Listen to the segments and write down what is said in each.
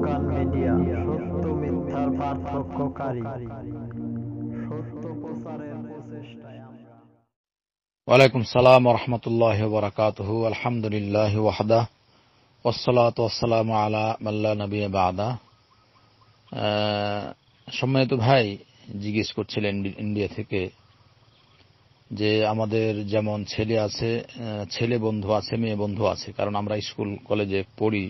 ওয়ালাইকুম সালাম রহমতুল্লাহ আলহামদুলিল্লাহ ওয়াহদা ওসলাত ওসালাম আলা মাল্লা নবী বাদা সম্মানিত ভাই জিজ্ঞেস করছিলেন ইন্ডিয়া থেকে যে আমাদের যেমন ছেলে আছে ছেলে বন্ধু আছে মেয়ে বন্ধু আছে কারণ আমরা স্কুল কলেজে পড়ি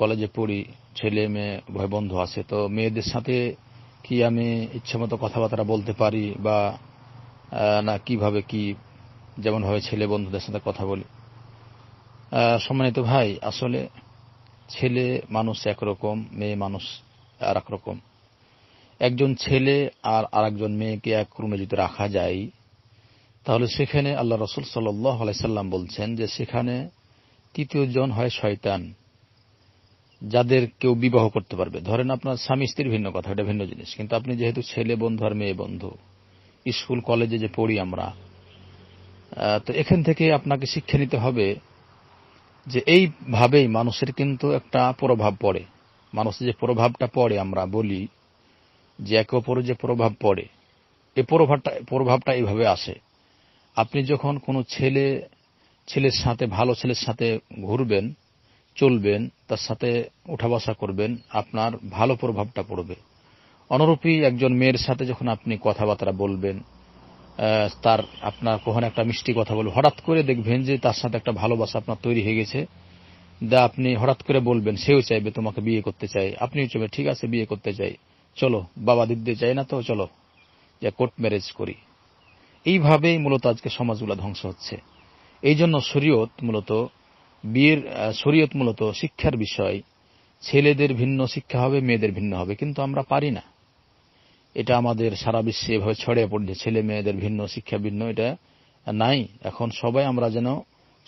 কলেজে পড়ি ছেলে মেয়ে ভয় বন্ধু আছে তো মেয়েদের সাথে কি আমি ইচ্ছে মতো কথাবার্তা বলতে পারি বা না কিভাবে কি যেমন ভাবে ছেলে বন্ধুদের সাথে কথা বলি সম্মানিত ভাই আসলে ছেলে মানুষ একরকম মেয়ে মানুষ আর রকম একজন ছেলে আর আরেকজন মেয়েকে এক রুমে যদি রাখা যায় তাহলে সেখানে আল্লাহ রসুল সাল্লাই সাল্লাম বলছেন যে সেখানে তৃতীয় জন হয় শয়তান যাদের কেউ বিবাহ করতে পারবে ধরেন আপনার স্বামী স্ত্রীর ভিন্ন কথা এটা ভিন্ন জিনিস কিন্তু আপনি যেহেতু ছেলে বন্ধু আর মেয়ে বন্ধু স্কুল কলেজে যে পড়ি আমরা তো এখান থেকে আপনাকে শিক্ষা নিতে হবে যে এইভাবেই মানুষের কিন্তু একটা প্রভাব পড়ে মানুষের যে প্রভাবটা পড়ে আমরা বলি যে একে অপরের যে প্রভাব পড়ে এ প্রভাবটা প্রভাবটা এইভাবে আসে আপনি যখন কোনো ছেলে ছেলের সাথে ভালো ছেলের সাথে ঘুরবেন চলবেন তার সাথে উঠা বসা করবেন আপনার ভালো প্রভাবটা পড়বে অনুরূপী একজন মেয়ের সাথে যখন আপনি কথাবার্তা বলবেন তার আপনার কখন একটা মিষ্টি কথা বলবেন হঠাৎ করে দেখবেন যে তার সাথে একটা ভালোবাসা আপনার তৈরি হয়ে গেছে দা আপনি হঠাৎ করে বলবেন সেও চাইবে তোমাকে বিয়ে করতে চাই আপনিও চাইবে ঠিক আছে বিয়ে করতে চাই চলো বাবা দিদি চাই না তো চলো যে কোর্ট ম্যারেজ করি এইভাবেই মূলত আজকে সমাজগুলো ধ্বংস হচ্ছে এই জন্য শরীয়ত মূলত বিয়ের শরীয়ত মূলত শিক্ষার বিষয় ছেলেদের ভিন্ন শিক্ষা হবে মেয়েদের ভিন্ন হবে কিন্তু আমরা পারি না এটা আমাদের সারা বিশ্বে এভাবে ছড়িয়ে পড়ছে ছেলে মেয়েদের ভিন্ন শিক্ষা ভিন্ন এটা নাই এখন সবাই আমরা যেন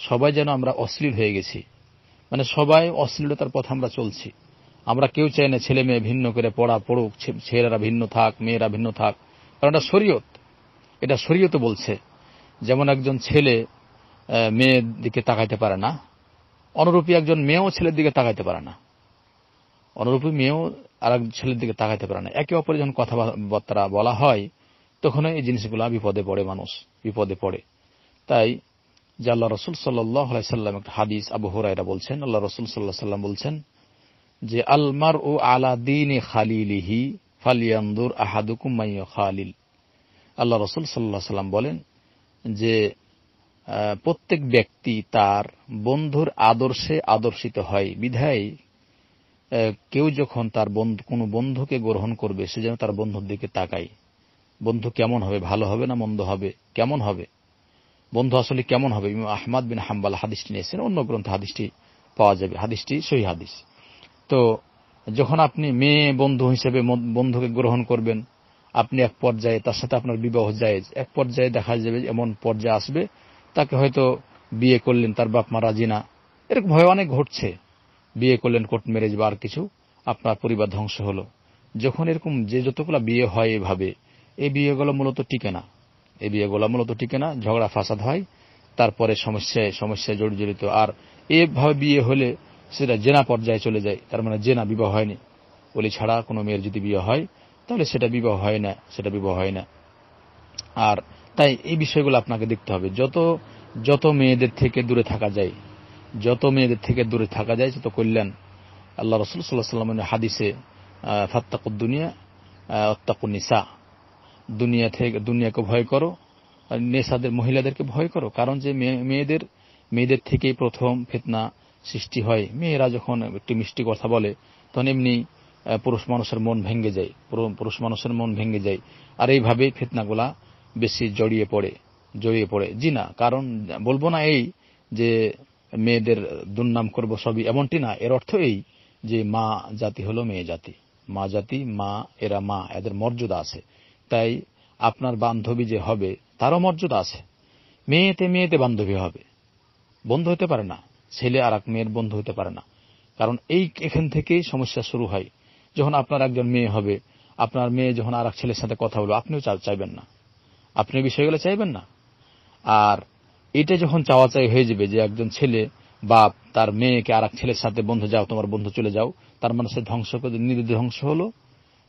সবাই যেন আমরা অশ্লীল হয়ে গেছি মানে সবাই অশ্লীলতার পথে আমরা চলছি আমরা কেউ চাই না ছেলে মেয়ে ভিন্ন করে পড়া পড়ুক ছেলেরা ভিন্ন থাক মেয়েরা ভিন্ন থাক কারণ এটা শরীয়ত এটা শরীয়ত বলছে যেমন একজন ছেলে মেয়ের দিকে তাকাইতে পারে না অনুরূপী একজন মেয়েও ছেলের দিকে তাকাইতে পারে না অনুরূপী মেয়েও আর এক ছেলের দিকে তাকাইতে পারে না একে অপরে যখন কথাবার্তা বলা হয় তখন এই জিনিসগুলা বিপদে পড়ে মানুষ বিপদে পড়ে তাই যে আল্লাহ রসুল সাল্লাহ সাল্লাম একটা হাদিস আবু হরাইরা বলছেন আল্লাহ রসুল সাল্লাহ সাল্লাম বলছেন যে আলমার ও আলা দিন খালিলিহি ফালিয়ান্দুর আহাদুকুমাই খালিল আল্লাহ রসুল সাল্লাহ সাল্লাম বলেন যে প্রত্যেক ব্যক্তি তার বন্ধুর আদর্শে আদর্শিত হয় বিধায় কেউ যখন তার বন্ধু কোনো বন্ধুকে গ্রহণ করবে সে যেন তার বন্ধুর দিকে তাকায় বন্ধু কেমন হবে ভালো হবে না মন্দ হবে কেমন হবে বন্ধু আসলে কেমন হবে আহমাদ বিন হাম্বাল হাদিসটি নিয়েছেন অন্য গ্রন্থ হাদিসটি পাওয়া যাবে হাদিসটি সহি হাদিস তো যখন আপনি মেয়ে বন্ধু হিসেবে বন্ধুকে গ্রহণ করবেন আপনি এক পর্যায়ে তার সাথে আপনার বিবাহ যায় এক পর্যায়ে দেখা যাবে এমন পর্যায়ে আসবে তাকে হয়তো বিয়ে করলেন তার বাপ মা রাজি না এরকম ভয় অনেক ঘটছে বিয়ে করলেন কোর্ট ম্যারেজ বা আর কিছু আপনার পরিবার ধ্বংস হলো যখন এরকম যে যতগুলো বিয়ে হয় এভাবে এই বিয়েগুলো মূলত টিকে না এই বিয়েগুলো মূলত টিকে না ঝগড়া ফাসাদ হয় তারপরে সমস্যায় সমস্যায় জড়িত আর এভাবে বিয়ে হলে সেটা জেনা পর্যায়ে চলে যায় তার মানে জেনা বিবাহ হয়নি বলি ছাড়া কোনো মেয়ের যদি বিয়ে হয় তাহলে সেটা বিবাহ হয় না সেটা বিবাহ হয় না আর তাই এই বিষয়গুলো আপনাকে দেখতে হবে যত যত মেয়েদের থেকে দূরে থাকা যায় যত মেয়েদের থেকে দূরে থাকা যায় তত কল্যাণ আল্লাহ রসুল সাল্লাহ সাল্লামের হাদিসে ফাত্তাকুদ্দুনিয়া নিসা দুনিয়া থেকে দুনিয়াকে ভয় করো নেশাদের মহিলাদেরকে ভয় করো কারণ যে মেয়েদের মেয়েদের থেকেই প্রথম ফেতনা সৃষ্টি হয় মেয়েরা যখন একটি মিষ্টি কথা বলে তখন এমনি পুরুষ মানুষের মন ভেঙে যায় পুরুষ মানুষের মন ভেঙে যায় আর এইভাবে ফেতনাগুলা বেশি জড়িয়ে পড়ে জড়িয়ে পড়ে জি না কারণ বলবো না এই যে মেয়েদের দুর্নাম করব সবই এমনটি না এর অর্থ এই যে মা জাতি হলো মেয়ে জাতি মা জাতি মা এরা মা এদের মর্যাদা আছে তাই আপনার বান্ধবী যে হবে তারও মর্যাদা আছে মেয়েতে মেয়েতে বান্ধবী হবে বন্ধু হতে পারে না ছেলে আর এক মেয়ের বন্ধু হতে পারে না কারণ এই এখান থেকেই সমস্যা শুরু হয় যখন আপনার একজন মেয়ে হবে আপনার মেয়ে যখন আর এক ছেলের সাথে কথা বলবে আপনিও চাইবেন না আপনি বিষয়গুলো চাইবেন না আর এটা যখন চাওয়া চাই হয়ে যাবে যে একজন ছেলে বাপ তার মেয়েকে আর এক ছেলের সাথে বন্ধু যাও তোমার বন্ধু চলে যাও তার মানে সে ধ্বংস নিজের ধ্বংস হলো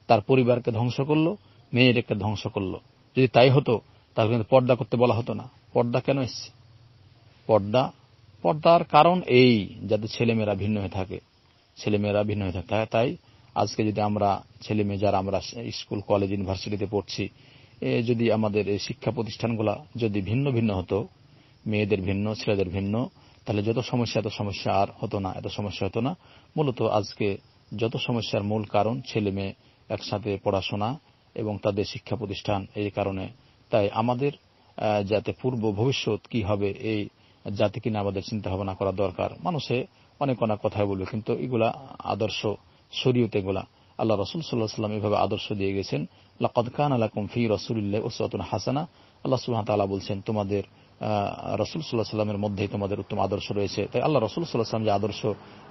তার পরিবারকে ধ্বংস করলো মেয়ের একটা ধ্বংস করলো যদি তাই হতো তাহলে কিন্তু পর্দা করতে বলা হতো না পর্দা কেন এসছে পর্দা পর্দার কারণ এই যাতে ছেলেমেয়েরা ভিন্ন হয়ে থাকে ছেলেমেয়েরা ভিন্ন হয়ে থাকে তাই আজকে যদি আমরা ছেলে মেয়ে যারা আমরা স্কুল কলেজ ইউনিভার্সিটিতে পড়ছি যদি আমাদের এই শিক্ষা প্রতিষ্ঠানগুলা যদি ভিন্ন ভিন্ন হতো মেয়েদের ভিন্ন ছেলেদের ভিন্ন তাহলে যত সমস্যা এত সমস্যা আর হতো না এত সমস্যা হতো না মূলত আজকে যত সমস্যার মূল কারণ ছেলে মেয়ে একসাথে পড়াশোনা এবং তাদের শিক্ষা প্রতিষ্ঠান এই কারণে তাই আমাদের যাতে পূর্ব ভবিষ্যৎ কি হবে এই জাতি কিনা আমাদের চিন্তা ভাবনা করা দরকার মানুষে অনেক অনেক কথা বলবে কিন্তু এগুলা আদর্শ শরীয়ত এগুলা আল্লাহ রসুল সাল্লাহ সাল্লাম এভাবে আদর্শ দিয়ে গেছেন লাকদ খান আলা কুমফি রসুল্লাহ ওসরাতুল হাসানা আল্লাহ সুহান তালা বলছেন তোমাদের রসুল সাল্লাহ সাল্লামের মধ্যেই তোমাদের উত্তম আদর্শ রয়েছে তাই আল্লাহ রসুল সাল্লাহ সাল্লাম যে আদর্শ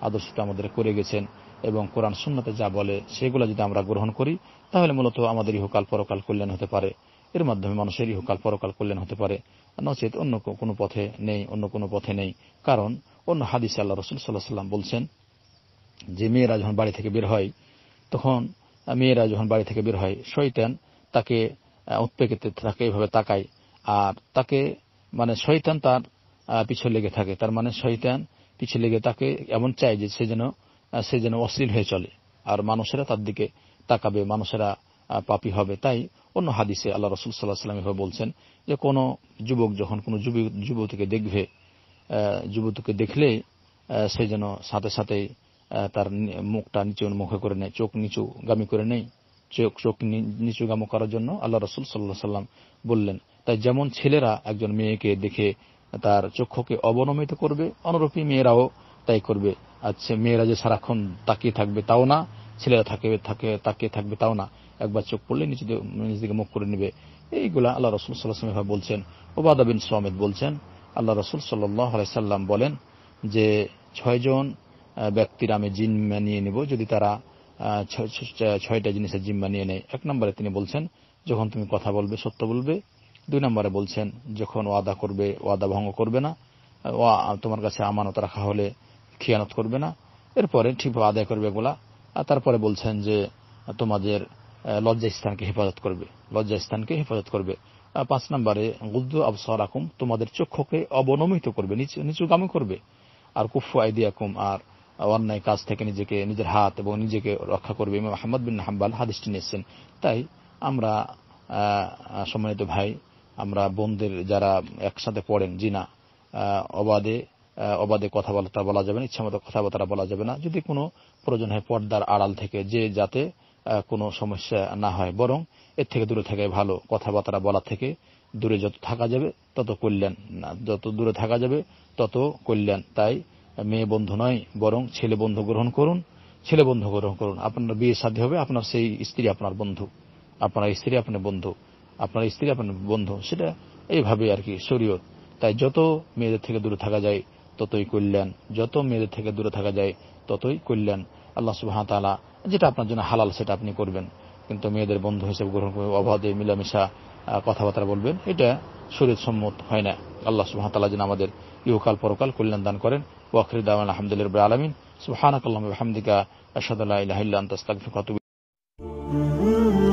আদর্শটা আমাদের করে গেছেন এবং কোরআন সুন্নাতে যা বলে সেগুলো যদি আমরা গ্রহণ করি তাহলে মূলত আমাদের ইহকাল পরকাল কল্যাণ হতে পারে এর মাধ্যমে মানুষের ইহকাল পরকাল কল্যাণ হতে পারে নচেত অন্য কোনো পথে নেই অন্য কোনো পথে নেই কারণ অন্য হাদিসে আল্লাহ রসুল সাল্লাহ সাল্লাম বলছেন যে মেয়েরা যখন বাড়ি থেকে বের হয় তখন মেয়েরা যখন বাড়ি থেকে বের হয় শৈতান তাকে উৎপেকে তাকে এইভাবে তাকায় আর তাকে মানে শৈতান তার পিছু লেগে থাকে তার মানে শৈতান পিছু লেগে তাকে এমন চায় যে সে যেন সে যেন অশ্লীল হয়ে চলে আর মানুষেরা তার দিকে তাকাবে মানুষেরা পাপি হবে তাই অন্য হাদিসে আল্লাহ রসুল সাল্লাহ সাল্লাম এভাবে বলছেন যে কোনো যুবক যখন কোনো যুবতীকে দেখবে যুবতীকে দেখলে সে যেন সাথে সাথেই তার মুখটা নিচে মুখে করে নেয় চোখ নিচু গামী করে নেয় চোখ চোখ নিচু গামু করার জন্য আল্লাহ রসুল সাল্লাহ সাল্লাম বললেন তাই যেমন ছেলেরা একজন মেয়েকে দেখে তার চক্ষুকে অবনমিত করবে অনুরূপী মেয়েরাও তাই করবে আচ্ছা মেয়েরা যে সারাক্ষণ তাকিয়ে থাকবে তাও না ছেলেরা থাকবে থাকে তাকিয়ে থাকবে তাও না একবার চোখ পড়লে নিজেদের নিজেদিকে মুখ করে নেবে এইগুলা আল্লাহ রসুল সাল্লাহ বলছেন ওবাদা বিন সমেদ বলছেন আল্লাহ রসুল সাল্লাহ সাল্লাম বলেন যে ছয়জন ব্যক্তির আমি জিম্মা নিয়ে নেব যদি তারা ছয়টা জিনিসের জিম্মা নিয়ে নেয় এক নম্বরে তিনি বলছেন যখন তুমি কথা বলবে সত্য বলবে দুই নম্বরে বলছেন যখন ওয়াদা করবে ওয়াদা ভঙ্গ করবে না তোমার কাছে আমানত রাখা হলে খিয়ানত করবে না এরপরে ঠিক আদায় করবে এগুলা আর তারপরে বলছেন যে তোমাদের লজ্জা স্থানকে হেফাজত করবে লজ্জা স্থানকে হেফাজত করবে পাঁচ নম্বরে গুদ্দু আবসর আকুম তোমাদের চক্ষুকে অবনমিত করবে নিচুগামী করবে আর কুফু আইদিয়াকুম আর অন্যায় কাজ থেকে নিজেকে নিজের হাত এবং নিজেকে রক্ষা করবে ইমাম আহমদ বিন হাম্বাল হাদিসটি নিয়েছেন তাই আমরা সম্মানিত ভাই আমরা বোনদের যারা একসাথে পড়েন জিনা অবাধে অবাধে কথাবার্তা বলা যাবে না মতো কথাবার্তা বলা যাবে না যদি কোনো প্রয়োজন হয় পর্দার আড়াল থেকে যে যাতে কোনো সমস্যা না হয় বরং এর থেকে দূরে থাকাই ভালো কথাবার্তা বলা থেকে দূরে যত থাকা যাবে তত কল্যাণ যত দূরে থাকা যাবে তত কল্যাণ তাই মেয়ে বন্ধু নয় বরং ছেলে বন্ধু গ্রহণ করুন ছেলে বন্ধু গ্রহণ করুন আপনার বিয়ে সাধ্য হবে আপনার সেই স্ত্রী আপনার বন্ধু আপনার স্ত্রী আপনার বন্ধু আপনার স্ত্রী আপনার বন্ধু সেটা এইভাবে আর কি শরীয়ত তাই যত মেয়েদের থেকে দূরে থাকা যায় ততই কল্যাণ যত মেয়েদের থেকে দূরে থাকা যায় ততই কল্যাণ আল্লাহ সুবাহ তালা যেটা আপনার জন্য হালাল সেটা আপনি করবেন কিন্তু মেয়েদের বন্ধু হিসেবে গ্রহণ করবেন অবাধে মিলামিশা কথাবার্তা বলবেন এটা শরীর সম্মত হয় না আল্লাহ সুবাহ তালা যেন আমাদের ইহকাল পরকাল কল্যাণ দান করেন ওয়াকরি দাওয়ান আলহামদুলিল্লাহ আলমিন সুহানাকাল্লাহ হামদিকা আসাদ আল্লাহ ইহিল্লা আন্তাস্তাক